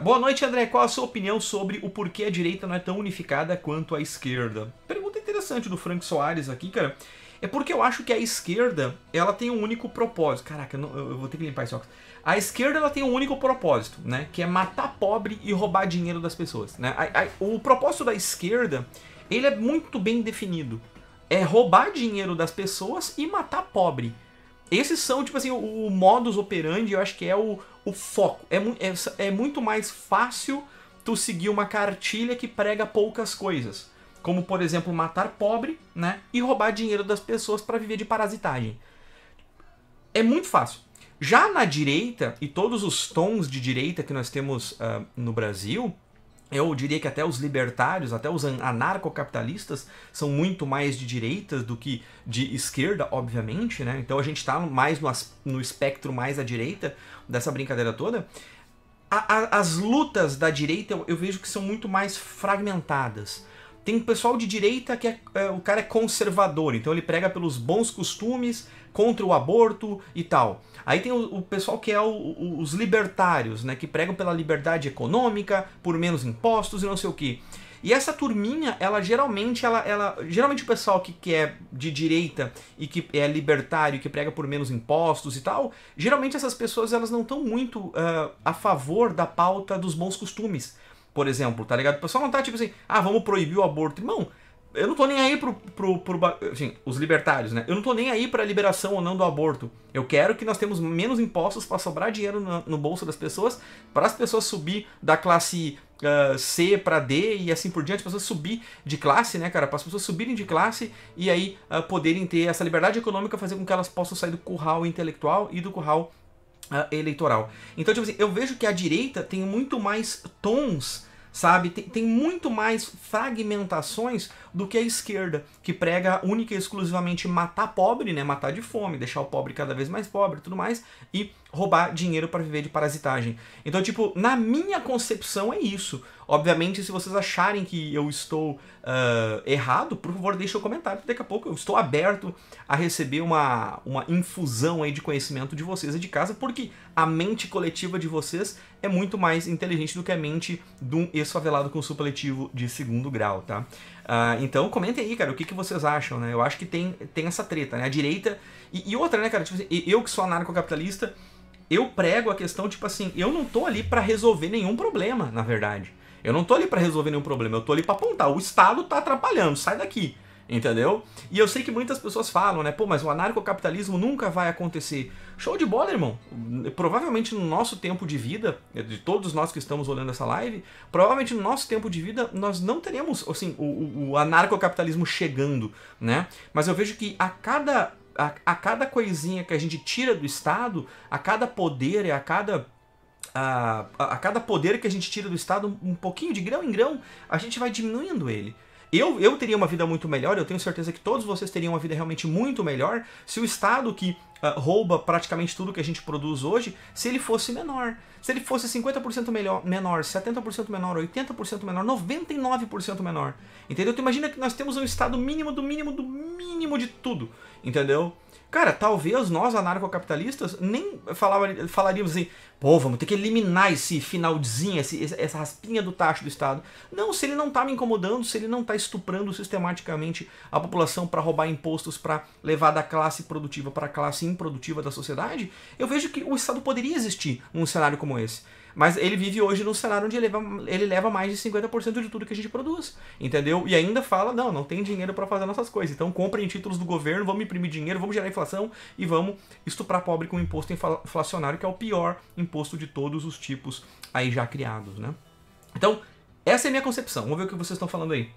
Boa noite, André. Qual a sua opinião sobre o porquê a direita não é tão unificada quanto a esquerda? Pergunta interessante do Frank Soares aqui, cara. É porque eu acho que a esquerda, ela tem um único propósito. Caraca, eu, não, eu vou ter que limpar esse óculos. A esquerda, ela tem um único propósito, né? Que é matar pobre e roubar dinheiro das pessoas, né? A, a, o propósito da esquerda, ele é muito bem definido. É roubar dinheiro das pessoas e matar pobre. Esses são, tipo assim, o, o modus operandi, eu acho que é o, o foco. É, é, é muito mais fácil tu seguir uma cartilha que prega poucas coisas. Como, por exemplo, matar pobre, né? E roubar dinheiro das pessoas para viver de parasitagem. É muito fácil. Já na direita, e todos os tons de direita que nós temos uh, no Brasil, eu diria que até os libertários, até os anarcocapitalistas são muito mais de direitas do que de esquerda, obviamente, né? Então a gente está mais no, no espectro mais à direita dessa brincadeira toda. A, a, as lutas da direita eu, eu vejo que são muito mais fragmentadas. Tem pessoal de direita que é, é, o cara é conservador, então ele prega pelos bons costumes, contra o aborto e tal. Aí tem o, o pessoal que é o, o, os libertários, né, que pregam pela liberdade econômica, por menos impostos e não sei o que. E essa turminha, ela geralmente, ela, ela geralmente o pessoal que, que é de direita e que é libertário, que prega por menos impostos e tal, geralmente essas pessoas elas não estão muito uh, a favor da pauta dos bons costumes por exemplo, tá ligado? O pessoal não tá tipo assim, ah, vamos proibir o aborto. Irmão, eu não tô nem aí pro, pro, pro assim, os libertários, né? Eu não tô nem aí pra liberação ou não do aborto. Eu quero que nós temos menos impostos para sobrar dinheiro no, no, bolso das pessoas, para as pessoas subir da classe uh, C para D e assim por diante, as pessoas subir de classe, né, cara? Para as pessoas subirem de classe e aí uh, poderem ter essa liberdade econômica, fazer com que elas possam sair do curral intelectual e do curral uh, eleitoral. Então, tipo assim, eu vejo que a direita tem muito mais tons sabe? Tem, tem, muito mais fragmentações do que a esquerda, que prega única e exclusivamente matar pobre, né? Matar de fome, deixar o pobre cada vez mais pobre tudo mais, e roubar dinheiro para viver de parasitagem. Então, tipo, na minha concepção é isso. Obviamente, se vocês acharem que eu estou uh, errado, por favor, deixe o comentário. Daqui a pouco eu estou aberto a receber uma, uma infusão aí de conhecimento de vocês e de casa, porque a mente coletiva de vocês é muito mais inteligente do que a mente de um ex-favelado com supletivo de segundo grau, tá? Uh, então, comentem aí, cara, o que, que vocês acham, né? Eu acho que tem, tem essa treta, né? A direita... E, e outra, né, cara? Tipo, assim, eu que sou anarcocapitalista, eu prego a questão, tipo assim, eu não tô ali para resolver nenhum problema, na verdade. Eu não tô ali para resolver nenhum problema, eu tô ali para apontar. O Estado tá atrapalhando, sai daqui. Entendeu? E eu sei que muitas pessoas falam, né? Pô, mas o anarcocapitalismo nunca vai acontecer. Show de bola, irmão. Provavelmente no nosso tempo de vida, eh, de todos nós que estamos olhando essa live, provavelmente no nosso tempo de vida nós não teremos, assim, o, o anarcocapitalismo chegando, né? Mas eu vejo que a cada, a, a cada coisinha que a gente tira do Estado, a cada poder e a cada a, a cada poder que a gente tira do Estado, um pouquinho de grão em grão, a gente vai diminuindo ele. Eu, eu teria uma vida muito melhor, eu tenho certeza que todos vocês teriam uma vida realmente muito melhor se o Estado que uh, rouba praticamente tudo que a gente produz hoje, se ele fosse menor. Se ele fosse 50% melhor, menor, 70% menor, 80% menor, 99% menor. Entendeu? Tu imagina que nós temos um estado mínimo do mínimo do mínimo de tudo. Entendeu? Cara, talvez nós, anarcocapitalistas, nem falava, falaríamos assim, pô, vamos ter que eliminar esse finalzinho, esse, essa raspinha do tacho do Estado. Não, se ele não tá me incomodando, se ele não tá estuprando sistematicamente a população para roubar impostos, para levar da classe produtiva para a classe improdutiva produtiva da sociedade, eu vejo que o Estado poderia existir num cenário como esse. Mas ele vive hoje num cenário onde ele leva, ele leva mais de 50% de tudo que a gente produz, entendeu? E ainda fala, não, não tem dinheiro para fazer nossas coisas, então comprem títulos do governo, vamos imprimir dinheiro, vamos gerar inflação e vamos estuprar pobre com um imposto inflacionário, que é o pior imposto de todos os tipos aí já criados, né? Então, essa é a minha concepção, vamos ver o que vocês estão falando aí.